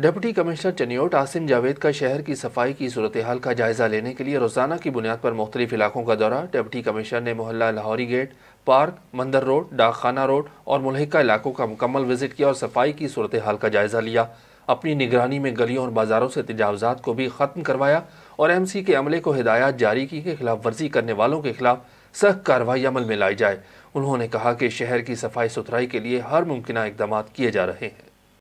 deputy commissioner Chiniot Asim Javed का शहर की सफाई की सूरत हाल का जायजा लेने के लिए रोजाना की बुनियाद पर मुख्तलिफ इलाकों का दौरा डिप्टी कमिश्नर ने मोहल्ला लाहौरी गेट पार्क मंदर रोड डाकखाना रोड और मुलहिका इलाकों का मुकम्मल विजिट किया और सफाई की सूरत हाल का जायजा लिया अपनी निगरानी में गलियों और बाजारों से तजावजात को भी ख़त्म करवाया और एम सी के अमले को हिदायत जारी की कि खिलाफ वर्जी करने वालों के खिलाफ सख्त कार्रवाई अमल में लाई जाए उन्होंने कहा कि शहर की सफाई सुथराई के लिए हर मुमकिन इकदाम किए जा रहे हैं